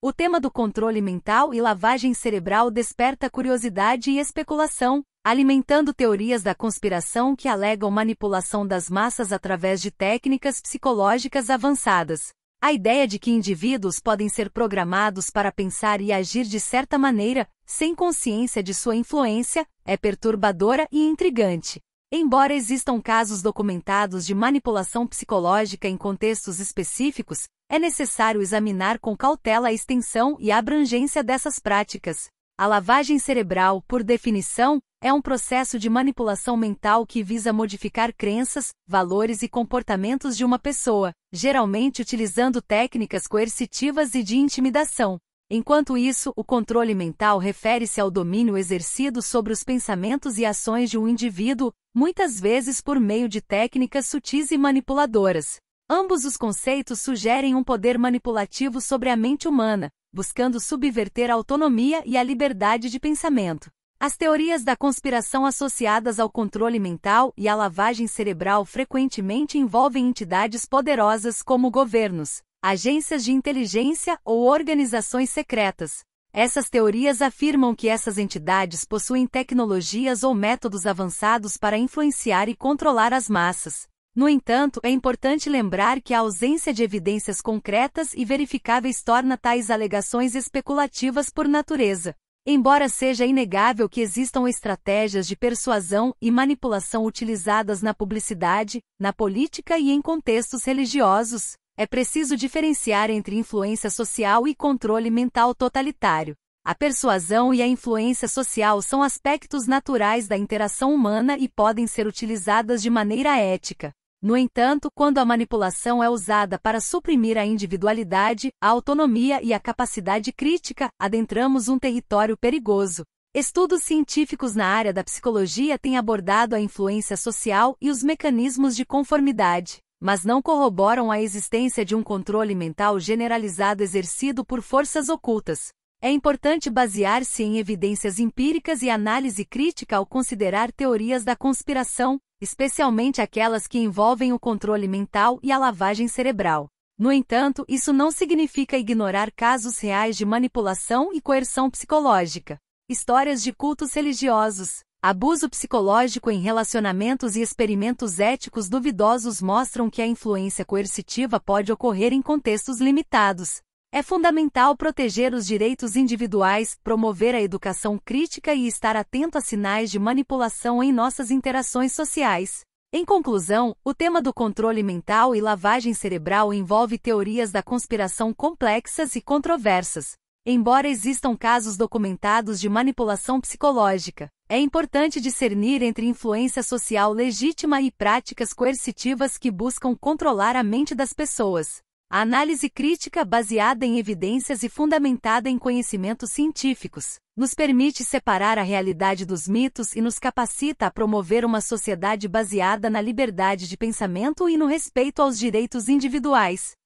O tema do controle mental e lavagem cerebral desperta curiosidade e especulação, alimentando teorias da conspiração que alegam manipulação das massas através de técnicas psicológicas avançadas. A ideia de que indivíduos podem ser programados para pensar e agir de certa maneira, sem consciência de sua influência, é perturbadora e intrigante. Embora existam casos documentados de manipulação psicológica em contextos específicos, é necessário examinar com cautela a extensão e a abrangência dessas práticas. A lavagem cerebral, por definição, é um processo de manipulação mental que visa modificar crenças, valores e comportamentos de uma pessoa, geralmente utilizando técnicas coercitivas e de intimidação. Enquanto isso, o controle mental refere-se ao domínio exercido sobre os pensamentos e ações de um indivíduo, muitas vezes por meio de técnicas sutis e manipuladoras. Ambos os conceitos sugerem um poder manipulativo sobre a mente humana, buscando subverter a autonomia e a liberdade de pensamento. As teorias da conspiração associadas ao controle mental e à lavagem cerebral frequentemente envolvem entidades poderosas como governos, agências de inteligência ou organizações secretas. Essas teorias afirmam que essas entidades possuem tecnologias ou métodos avançados para influenciar e controlar as massas. No entanto, é importante lembrar que a ausência de evidências concretas e verificáveis torna tais alegações especulativas por natureza. Embora seja inegável que existam estratégias de persuasão e manipulação utilizadas na publicidade, na política e em contextos religiosos, é preciso diferenciar entre influência social e controle mental totalitário. A persuasão e a influência social são aspectos naturais da interação humana e podem ser utilizadas de maneira ética. No entanto, quando a manipulação é usada para suprimir a individualidade, a autonomia e a capacidade crítica, adentramos um território perigoso. Estudos científicos na área da psicologia têm abordado a influência social e os mecanismos de conformidade mas não corroboram a existência de um controle mental generalizado exercido por forças ocultas. É importante basear-se em evidências empíricas e análise crítica ao considerar teorias da conspiração, especialmente aquelas que envolvem o controle mental e a lavagem cerebral. No entanto, isso não significa ignorar casos reais de manipulação e coerção psicológica. Histórias de cultos religiosos. Abuso psicológico em relacionamentos e experimentos éticos duvidosos mostram que a influência coercitiva pode ocorrer em contextos limitados. É fundamental proteger os direitos individuais, promover a educação crítica e estar atento a sinais de manipulação em nossas interações sociais. Em conclusão, o tema do controle mental e lavagem cerebral envolve teorias da conspiração complexas e controversas, embora existam casos documentados de manipulação psicológica. É importante discernir entre influência social legítima e práticas coercitivas que buscam controlar a mente das pessoas. A análise crítica baseada em evidências e fundamentada em conhecimentos científicos nos permite separar a realidade dos mitos e nos capacita a promover uma sociedade baseada na liberdade de pensamento e no respeito aos direitos individuais.